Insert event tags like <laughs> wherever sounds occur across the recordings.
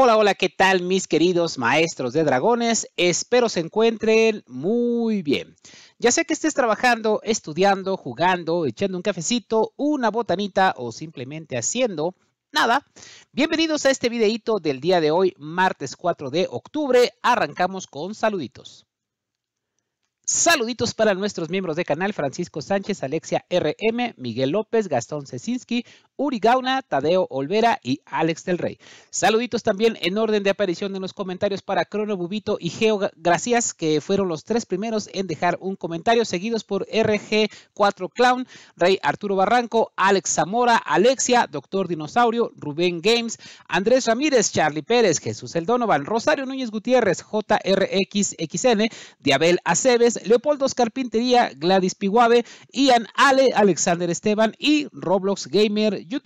Hola, hola, ¿qué tal mis queridos maestros de dragones? Espero se encuentren muy bien. Ya sea que estés trabajando, estudiando, jugando, echando un cafecito, una botanita o simplemente haciendo nada. Bienvenidos a este videito del día de hoy, martes 4 de octubre. Arrancamos con saluditos. Saluditos para nuestros miembros de canal Francisco Sánchez, Alexia RM, Miguel López, Gastón Cecinski, Uri Gauna, Tadeo Olvera y Alex del Rey. Saluditos también en orden de aparición en los comentarios para Crono Bubito y Geo Gracias, que fueron los tres primeros en dejar un comentario, seguidos por RG4 Clown, Rey Arturo Barranco, Alex Zamora, Alexia, Doctor Dinosaurio, Rubén Games, Andrés Ramírez, Charlie Pérez, Jesús El Rosario Núñez Gutiérrez, JRXXN, Diabel Aceves, Leopoldo Escarpintería, Gladys Piguave, Ian Ale, Alexander Esteban y Roblox Gamer de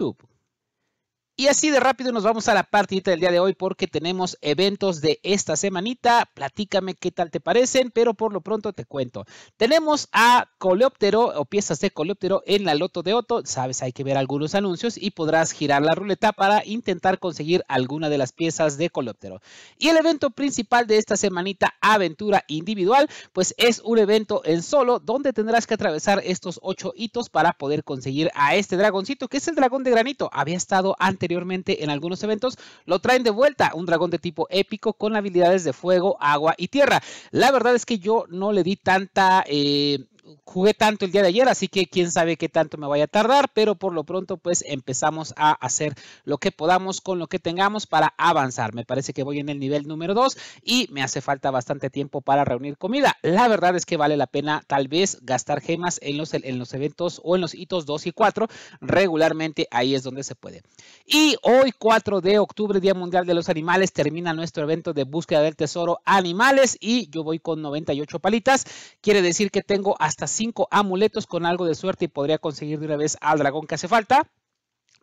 Y así de rápido nos vamos a la partidita del día de hoy porque tenemos eventos de esta semanita. Platícame qué tal te parecen, pero por lo pronto te cuento. Tenemos a coleóptero o piezas de coleóptero en la Loto de Otto. Sabes, hay que ver algunos anuncios y podrás girar la ruleta para intentar conseguir alguna de las piezas de coleóptero. Y el evento principal de esta semanita, aventura individual, pues es un evento en solo donde tendrás que atravesar estos ocho hitos para poder conseguir a este dragoncito que es el dragón de granito. Había estado anteriormente en algunos eventos, lo traen de vuelta, un dragón de tipo épico con habilidades de fuego, agua y tierra. La verdad es que yo no le di tanta... Eh, jugué tanto el día de ayer, así que quién sabe qué tanto me vaya a tardar, pero por lo pronto pues empezamos a hacer lo que podamos con lo que tengamos para avanzar. Me parece que voy en el nivel número 2 y me hace falta bastante tiempo para reunir comida. La verdad es que vale la pena tal vez gastar gemas en los, en los eventos o en los hitos 2 y 4. Regularmente ahí es donde se puede. Y hoy 4 de octubre, Día Mundial de los Animales, termina nuestro evento de búsqueda del tesoro animales y yo voy con 98 palitas. Quiere decir que tengo hasta cinco amuletos con algo de suerte y podría conseguir de una vez al dragón que hace falta.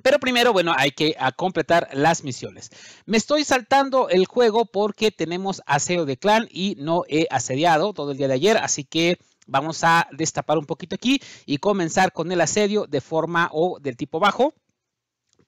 Pero primero, bueno, hay que ah, completar las misiones. Me estoy saltando el juego porque tenemos aseo de clan y no he asediado todo el día de ayer, así que vamos a destapar un poquito aquí y comenzar con el asedio de forma o del tipo bajo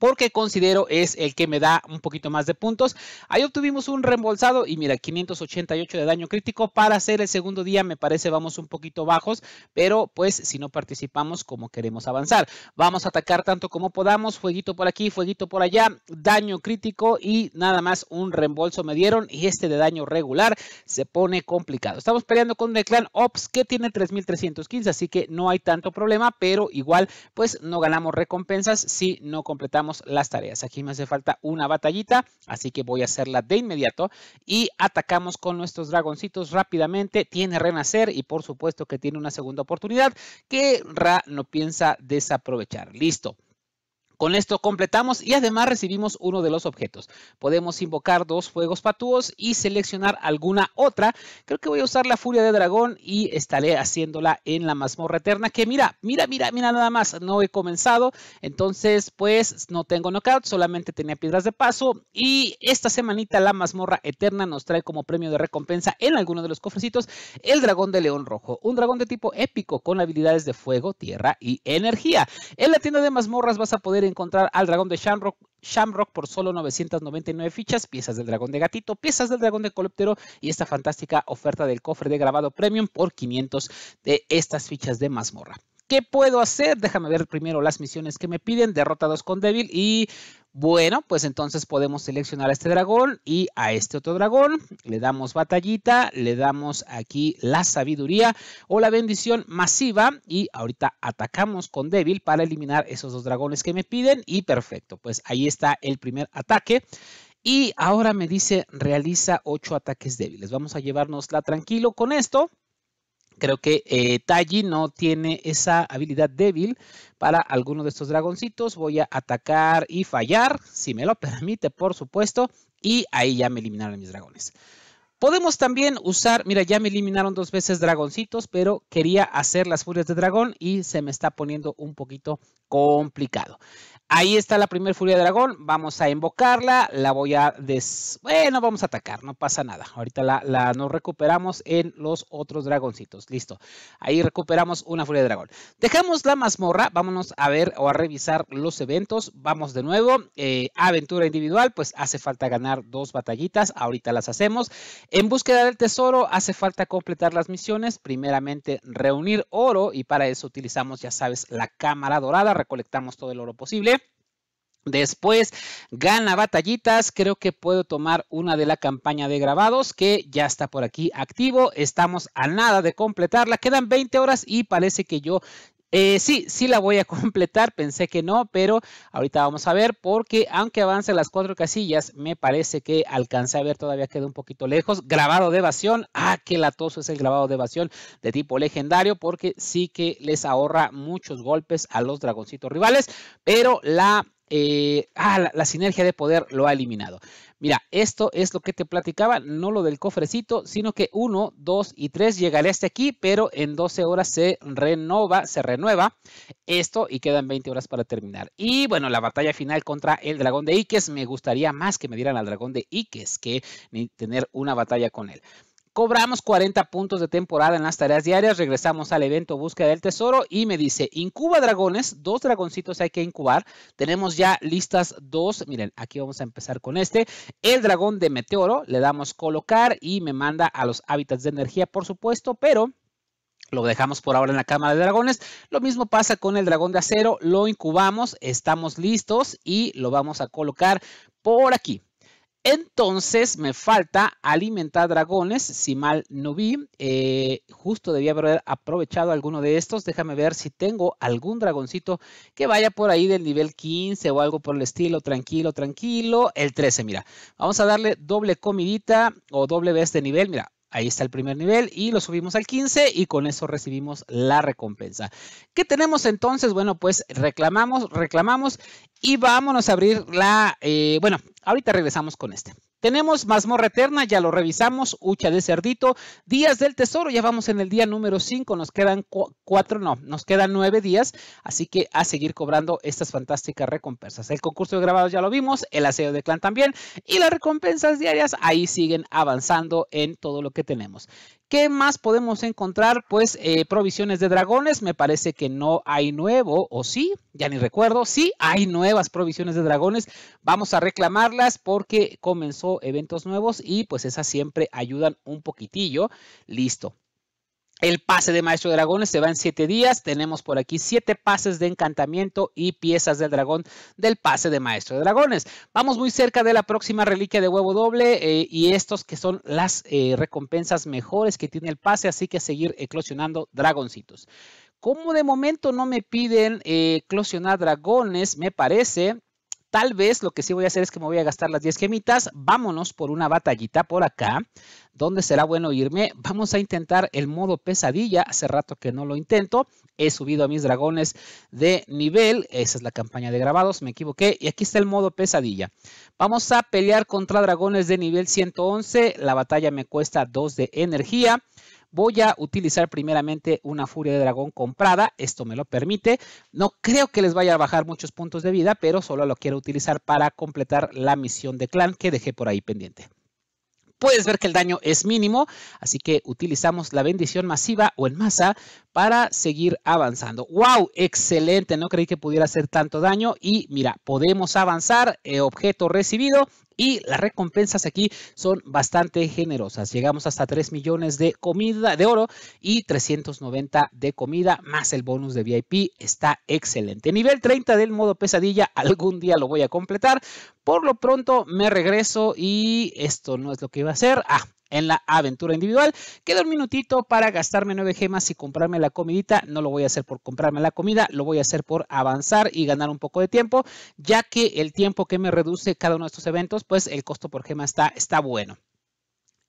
porque considero es el que me da un poquito más de puntos. Ahí obtuvimos un reembolsado y mira, 588 de daño crítico para hacer el segundo día. Me parece vamos un poquito bajos, pero pues si no participamos como queremos avanzar. Vamos a atacar tanto como podamos. Fueguito por aquí, fueguito por allá. Daño crítico y nada más un reembolso me dieron y este de daño regular se pone complicado. Estamos peleando con el clan Ops que tiene 3315, así que no hay tanto problema, pero igual pues no ganamos recompensas si no completamos las tareas. Aquí me hace falta una batallita, así que voy a hacerla de inmediato. Y atacamos con nuestros dragoncitos rápidamente. Tiene renacer y por supuesto que tiene una segunda oportunidad que Ra no piensa desaprovechar. Listo. Con esto completamos y además recibimos uno de los objetos. Podemos invocar dos fuegos patúos y seleccionar alguna otra. Creo que voy a usar la furia de dragón y estaré haciéndola en la mazmorra eterna. Que mira, mira, mira, mira nada más. No he comenzado. Entonces pues no tengo knockout. Solamente tenía piedras de paso. Y esta semanita la mazmorra eterna nos trae como premio de recompensa en alguno de los cofrecitos el dragón de león rojo. Un dragón de tipo épico con habilidades de fuego, tierra y energía. En la tienda de mazmorras vas a poder encontrar al dragón de Shamrock, Shamrock por solo 999 fichas, piezas del dragón de gatito, piezas del dragón de coleptero y esta fantástica oferta del cofre de grabado premium por 500 de estas fichas de mazmorra. ¿Qué puedo hacer? Déjame ver primero las misiones que me piden. derrotados con débil y bueno, pues entonces podemos seleccionar a este dragón y a este otro dragón. Le damos batallita, le damos aquí la sabiduría o la bendición masiva y ahorita atacamos con débil para eliminar esos dos dragones que me piden y perfecto, pues ahí está el primer ataque. Y ahora me dice realiza ocho ataques débiles. Vamos a llevárnosla tranquilo con esto. Creo que eh, Taji no tiene esa habilidad débil para alguno de estos dragoncitos. Voy a atacar y fallar, si me lo permite, por supuesto. Y ahí ya me eliminaron mis dragones. Podemos también usar, mira, ya me eliminaron dos veces dragoncitos, pero quería hacer las furias de dragón y se me está poniendo un poquito complicado. Ahí está la primera furia de dragón, vamos a invocarla, la voy a des... Bueno, vamos a atacar, no pasa nada. Ahorita la, la nos recuperamos en los otros dragoncitos, listo. Ahí recuperamos una furia de dragón. Dejamos la mazmorra, vámonos a ver o a revisar los eventos. Vamos de nuevo, eh, aventura individual, pues hace falta ganar dos batallitas, ahorita las hacemos. En búsqueda del tesoro hace falta completar las misiones, primeramente reunir oro y para eso utilizamos, ya sabes, la cámara dorada, recolectamos todo el oro posible. Después gana batallitas, creo que puedo tomar una de la campaña de grabados que ya está por aquí activo, estamos a nada de completarla, quedan 20 horas y parece que yo eh, sí, sí la voy a <laughs> completar, pensé que no, pero ahorita vamos a ver porque aunque avance las cuatro casillas, me parece que alcancé a ver, todavía queda un poquito lejos. Grabado de evasión, ah, qué latoso es el grabado de evasión de tipo legendario porque sí que les ahorra muchos golpes a los dragoncitos rivales, pero la eh, ah, la, sinergia de poder lo ha eliminado. Mira, esto es lo que te platicaba, no lo del cofrecito, sino que 1, 2 y 3 llegaré hasta aquí, pero en 12 horas se renova, se renueva esto y quedan 20 horas para terminar. Y bueno, la batalla final contra el dragón de Iques. me gustaría más que me dieran al dragón de Iques que tener una batalla con él. Cobramos 40 puntos de temporada en las tareas diarias, regresamos al evento búsqueda del tesoro y me dice, incuba dragones, dos dragoncitos hay que incubar, tenemos ya listas dos, miren, aquí vamos a empezar con este, el dragón de meteoro, le damos colocar y me manda a los hábitats de energía, por supuesto, pero lo dejamos por ahora en la cámara de dragones. Lo mismo pasa con el dragón de acero, lo incubamos, estamos listos y lo vamos a colocar por aquí. Entonces me falta alimentar dragones, si mal no vi. Eh, justo debía haber aprovechado alguno de estos. Déjame ver si tengo algún dragoncito que vaya por ahí del nivel 15 o algo por el estilo. Tranquilo, tranquilo. El 13, mira. Vamos a darle doble comidita o doble vez de nivel. Mira, Ahí está el primer nivel y lo subimos al 15 y con eso recibimos la recompensa. ¿Qué tenemos entonces? Bueno, pues reclamamos, reclamamos y vámonos a abrir la, eh, bueno, Ahorita regresamos con este. Tenemos Mazmorra Eterna, ya lo revisamos, Hucha de Cerdito, Días del Tesoro, ya vamos en el día número 5, nos quedan cuatro, no, nos quedan 9 días, así que a seguir cobrando estas fantásticas recompensas. El concurso de grabados ya lo vimos, el aseo de clan también, y las recompensas diarias ahí siguen avanzando en todo lo que tenemos. ¿Qué más podemos encontrar? Pues eh, provisiones de dragones, me parece que no hay nuevo, o sí, ya ni recuerdo, sí, hay nuevas provisiones de dragones, vamos a reclamarlas porque comenzó eventos nuevos y pues esas siempre ayudan un poquitillo, listo. El pase de Maestro de Dragones se va en 7 días. Tenemos por aquí 7 pases de encantamiento y piezas del dragón del pase de Maestro de Dragones. Vamos muy cerca de la próxima reliquia de huevo doble eh, y estos que son las eh, recompensas mejores que tiene el pase, así que seguir eclosionando dragoncitos. Como de momento no me piden eh, eclosionar dragones, me parece, Tal vez lo que sí voy a hacer es que me voy a gastar las 10 gemitas. Vámonos por una batallita por acá. ¿Dónde será bueno irme? Vamos a intentar el modo pesadilla. Hace rato que no lo intento. He subido a mis dragones de nivel. Esa es la campaña de grabados. Me equivoqué. Y aquí está el modo pesadilla. Vamos a pelear contra dragones de nivel 111. La batalla me cuesta 2 de energía. Voy a utilizar primeramente una furia de dragón comprada, esto me lo permite. No creo que les vaya a bajar muchos puntos de vida, pero solo lo quiero utilizar para completar la misión de clan que dejé por ahí pendiente. Puedes ver que el daño es mínimo, así que utilizamos la bendición masiva o en masa para seguir avanzando. ¡Wow! Excelente, no creí que pudiera hacer tanto daño y mira, podemos avanzar, eh, objeto recibido y las recompensas aquí son bastante generosas. Llegamos hasta 3 millones de comida de oro y 390 de comida más el bonus de VIP. Está excelente. Nivel 30 del modo pesadilla. Algún día lo voy a completar. Por lo pronto me regreso y esto no es lo que iba a hacer. Ah, en la aventura individual. Queda un minutito para gastarme nueve gemas y comprarme la comidita. No lo voy a hacer por comprarme la comida, lo voy a hacer por avanzar y ganar un poco de tiempo, ya que el tiempo que me reduce cada uno de estos eventos, pues el costo por gema está, está bueno.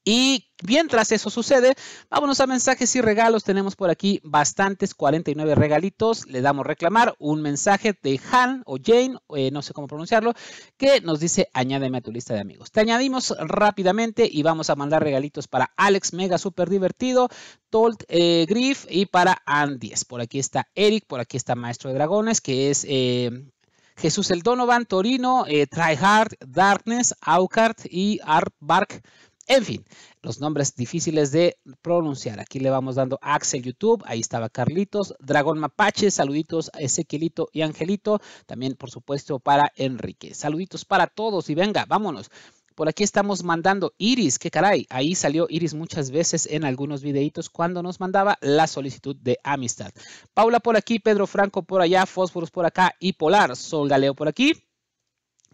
Y mientras eso sucede, vámonos a mensajes y regalos. Tenemos por aquí bastantes, 49 regalitos. Le damos reclamar un mensaje de Han o Jane, eh, no sé cómo pronunciarlo, que nos dice añádeme a tu lista de amigos. Te añadimos rápidamente y vamos a mandar regalitos para Alex Mega, súper divertido, Tolt eh, Griff y para Andies. Por aquí está Eric, por aquí está Maestro de Dragones, que es... Eh, Jesús el Donovan, Torino, Tryhard, Darkness, Aukart y Art Bark. En fin, los nombres difíciles de pronunciar. Aquí le vamos dando Axel YouTube, ahí estaba Carlitos, Dragón Mapache, saluditos a Ezequielito y Angelito, también por supuesto para Enrique. Saluditos para todos y venga, vámonos. Por aquí estamos mandando Iris, qué caray, ahí salió Iris muchas veces en algunos videitos cuando nos mandaba la solicitud de amistad. Paula por aquí, Pedro Franco por allá, Fósforos por acá y Polar, Sol Galeo por aquí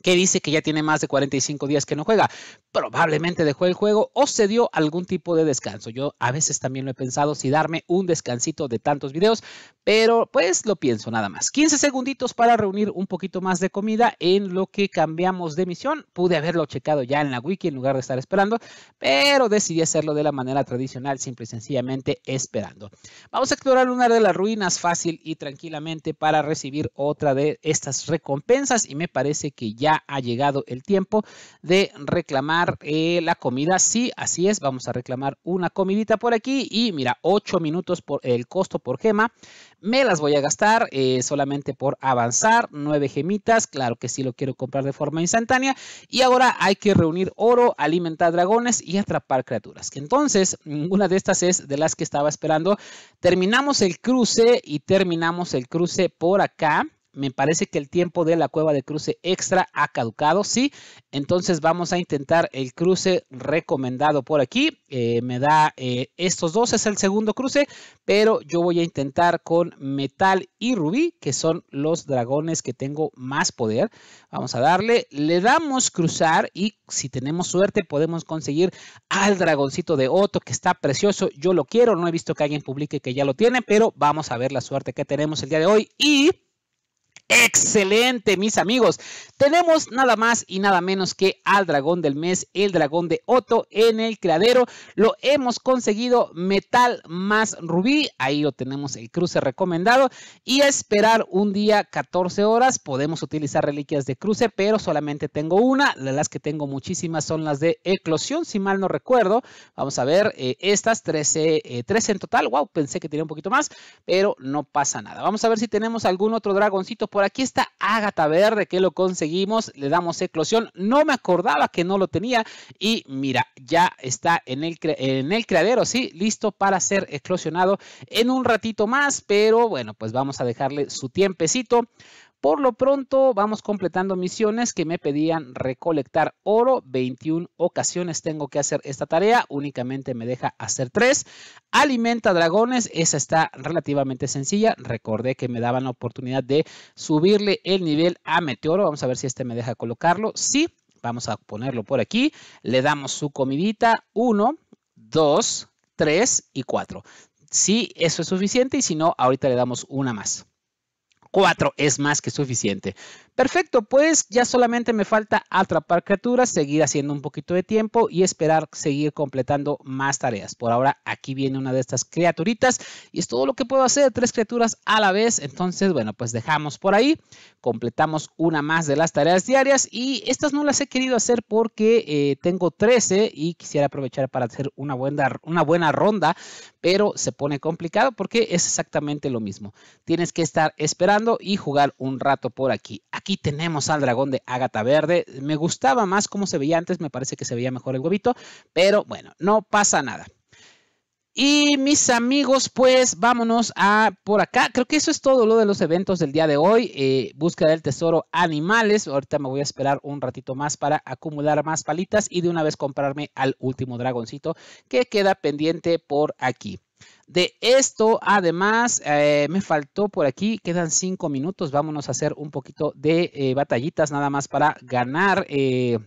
que dice que ya tiene más de 45 días que no juega. Probablemente dejó el juego o se dio algún tipo de descanso. Yo a veces también lo he pensado si darme un descansito de tantos videos, pero pues lo pienso nada más. 15 segunditos para reunir un poquito más de comida en lo que cambiamos de misión. Pude haberlo checado ya en la wiki en lugar de estar esperando, pero decidí hacerlo de la manera tradicional, simple y sencillamente esperando. Vamos a explorar una de las ruinas fácil y tranquilamente para recibir otra de estas recompensas y me parece que ya ha llegado el tiempo de reclamar eh, la comida. Sí, así es, vamos a reclamar una comidita por aquí y mira, 8 minutos por el costo por gema. Me las voy a gastar eh, solamente por avanzar, 9 gemitas, claro que sí lo quiero comprar de forma instantánea. Y ahora hay que reunir oro, alimentar dragones y atrapar criaturas. Entonces, una de estas es de las que estaba esperando. Terminamos el cruce y terminamos el cruce por acá. Me parece que el tiempo de la cueva de cruce extra ha caducado, sí. Entonces vamos a intentar el cruce recomendado por aquí. Eh, me da eh, estos dos, es el segundo cruce, pero yo voy a intentar con metal y rubí, que son los dragones que tengo más poder. Vamos a darle, le damos cruzar y si tenemos suerte podemos conseguir al dragoncito de Otto, que está precioso. Yo lo quiero, no he visto que alguien publique que ya lo tiene, pero vamos a ver la suerte que tenemos el día de hoy y Excelente, mis amigos. Tenemos nada más y nada menos que al dragón del mes, el dragón de Otto en el criadero. Lo hemos conseguido metal más rubí. Ahí lo tenemos el cruce recomendado. Y esperar un día 14 horas. Podemos utilizar reliquias de cruce, pero solamente tengo una. Las que tengo muchísimas son las de eclosión, si mal no recuerdo. Vamos a ver, eh, estas 13, 13 eh, en total. Wow, pensé que tenía un poquito más, pero no pasa nada. Vamos a ver si tenemos algún otro dragoncito por aquí está Ágata Verde, que lo conseguimos, le damos eclosión. No me acordaba que no lo tenía y mira, ya está en el, en el sí, listo para ser eclosionado en un ratito más, pero bueno, pues vamos a dejarle su tiempecito. Por lo pronto vamos completando misiones que me pedían recolectar oro. 21 ocasiones tengo que hacer esta tarea. Únicamente me deja hacer 3. Alimenta dragones. Esa está relativamente sencilla. Recordé que me daban la oportunidad de subirle el nivel a meteoro. Vamos a ver si este me deja colocarlo. Sí, vamos a ponerlo por aquí. Le damos su comidita. 1, 2, 3 y 4. sí, eso es suficiente y si no, ahorita le damos una más. Cuatro es más que suficiente. Perfecto, pues ya solamente me falta atrapar criaturas, seguir haciendo un poquito de tiempo y esperar seguir completando más tareas. Por ahora aquí viene una de estas criaturitas y es todo lo que puedo hacer, tres criaturas a la vez. Entonces, bueno, pues dejamos por ahí, completamos una más de las tareas diarias y estas no las he querido hacer porque eh, tengo 13 y quisiera aprovechar para hacer una buena, una buena ronda, pero se pone complicado porque es exactamente lo mismo. Tienes que estar esperando y jugar un rato por Aquí Aquí tenemos al dragón de Ágata Verde. Me gustaba más cómo se veía antes, me parece que se veía mejor el huevito, pero bueno, no pasa nada. Y mis amigos, pues vámonos a por acá. Creo que eso es todo lo de los eventos del día de hoy. Eh, búsqueda del tesoro animales. Ahorita me voy a esperar un ratito más para acumular más palitas y de una vez comprarme al último dragoncito que queda pendiente por aquí. De esto, además, eh, me faltó por aquí, quedan cinco minutos, vámonos a hacer un poquito de eh, batallitas nada más para ganar eh,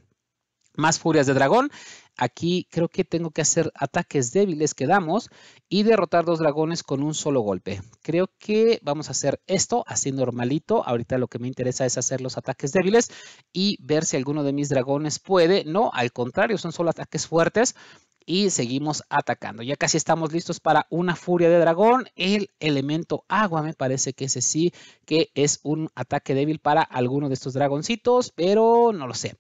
más furias de dragón. Aquí creo que tengo que hacer ataques débiles que damos y derrotar dos dragones con un solo golpe. Creo que vamos a hacer esto así normalito. Ahorita lo que me interesa es hacer los ataques débiles y ver si alguno de mis dragones puede. No, al contrario, son solo ataques fuertes y seguimos atacando. Ya casi estamos listos para una furia de dragón. El elemento agua me parece que ese sí que es un ataque débil para alguno de estos dragoncitos, pero no lo sé.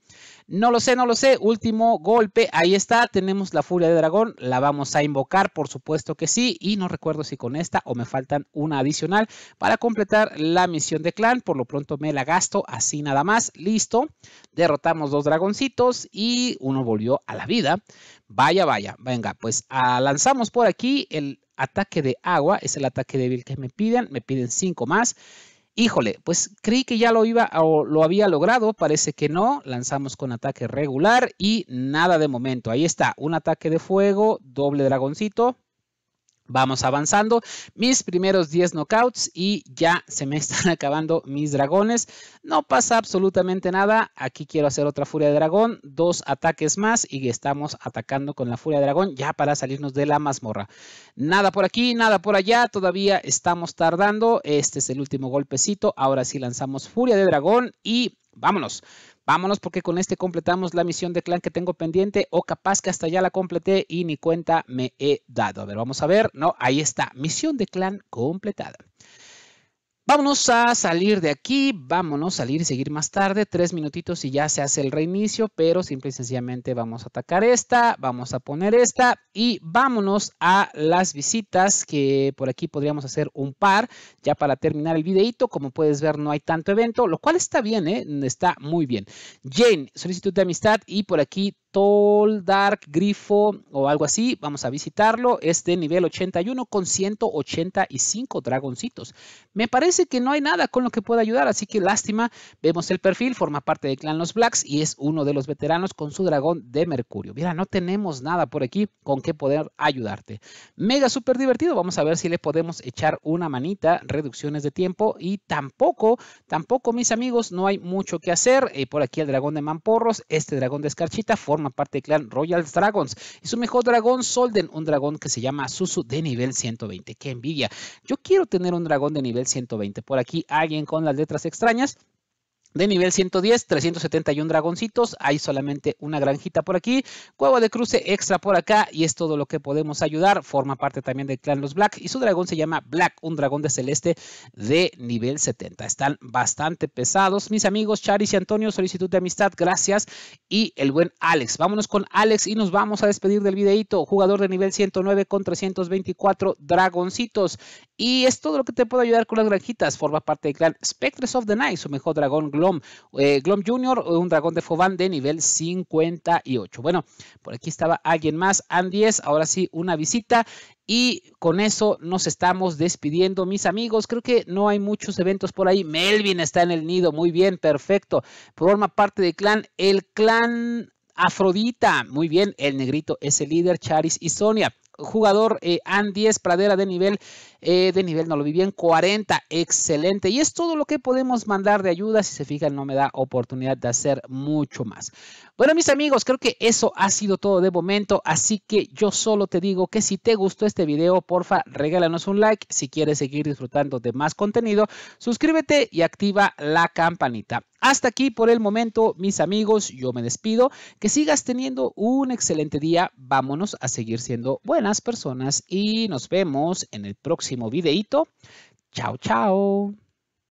No lo sé, no lo sé. Último golpe. Ahí está. Tenemos la furia de dragón. La vamos a invocar, por supuesto que sí. Y no recuerdo si con esta o me faltan una adicional para completar la misión de clan. Por lo pronto me la gasto así nada más. Listo. Derrotamos dos dragoncitos y uno volvió a la vida. Vaya, vaya. Venga, pues ah, lanzamos por aquí el ataque de agua. Es el ataque débil que me piden. Me piden cinco más. Híjole, pues creí que ya lo iba o lo había logrado, parece que no. Lanzamos con ataque regular y nada de momento. Ahí está, un ataque de fuego, doble dragoncito, Vamos avanzando. Mis primeros 10 knockouts y ya se me <laughs> están acabando mis dragones. No pasa absolutamente nada. Aquí quiero hacer otra furia de dragón. Dos ataques más y estamos atacando con la furia de dragón ya para salirnos de la mazmorra. Nada por aquí, nada por allá. Todavía estamos tardando. Este es el último golpecito. Ahora sí lanzamos furia de dragón y vámonos. Vámonos porque con este completamos la misión de clan que tengo pendiente o capaz que hasta ya la completé y ni cuenta me he dado. A ver, vamos a ver. No, ahí está. Misión de clan completada. Vámonos a salir de aquí, vámonos a salir y seguir más tarde, tres minutitos y ya se hace el reinicio, pero simple y sencillamente vamos a atacar esta, vamos a poner esta y vámonos a las visitas que por aquí podríamos hacer un par ya para terminar el videito. Como puedes ver no hay tanto evento, lo cual está bien, ¿eh? está muy bien. Jane, solicitud de amistad y por aquí Tall Dark Grifo o algo así. Vamos a visitarlo. Es de nivel 81 con 185 dragoncitos. Me parece que no hay nada con lo que pueda ayudar, así que lástima. Vemos el perfil, forma parte de Clan Los Blacks y es uno de los veteranos con su dragón de Mercurio. Mira, no tenemos nada por aquí con que poder ayudarte. Mega súper divertido. Vamos a ver si le podemos echar una manita, reducciones de tiempo y tampoco, tampoco mis amigos, no hay mucho que hacer. Eh, por aquí el dragón de Mamporros, este dragón de Escarchita forma Aparte parte clan Royal Dragons y su mejor dragón Solden, un dragón que se llama Susu de nivel 120. ¡Qué envidia! Yo quiero tener un dragón de nivel 120 por aquí, alguien con las letras extrañas. De nivel 110, 371 dragoncitos. Hay solamente una granjita por aquí. Cueva de cruce extra por acá. Y es todo lo que podemos ayudar. Forma parte también del clan Los Black. Y su dragón se llama Black, un dragón de celeste de nivel 70. Están bastante pesados. Mis amigos Charis y Antonio, solicitud de amistad. Gracias. Y el buen Alex. Vámonos con Alex y nos vamos a despedir del videito. Jugador de nivel 109 con 324 dragoncitos. Y es todo lo que te puedo ayudar con las granjitas. Forma parte del clan Spectres of the Night, su mejor dragón eh, Glom. Junior, Jr., eh, un dragón de Foban de nivel 58. Bueno, por aquí estaba alguien más. Andies, ahora sí, una visita. Y con eso nos estamos despidiendo, mis amigos. Creo que no hay muchos eventos por ahí. Melvin está en el nido. Muy bien, perfecto. Forma parte del clan. El clan Afrodita. Muy bien, el negrito es el líder. Charis y Sonia jugador eh, Andy Andies Pradera de nivel, eh, de nivel no lo vi bien, 40, excelente. Y es todo lo que podemos mandar de ayuda, si se fijan no me da oportunidad de hacer mucho más. Bueno, mis amigos, creo que eso ha sido todo de momento, así que yo solo te digo que si te gustó este video, porfa, regálanos un like. Si quieres seguir disfrutando de más contenido, suscríbete y activa la campanita. Hasta aquí por el momento, mis amigos, yo me despido. Que sigas teniendo un excelente día. Vámonos a seguir siendo buenas personas y nos vemos en el próximo videito. Chao, chao.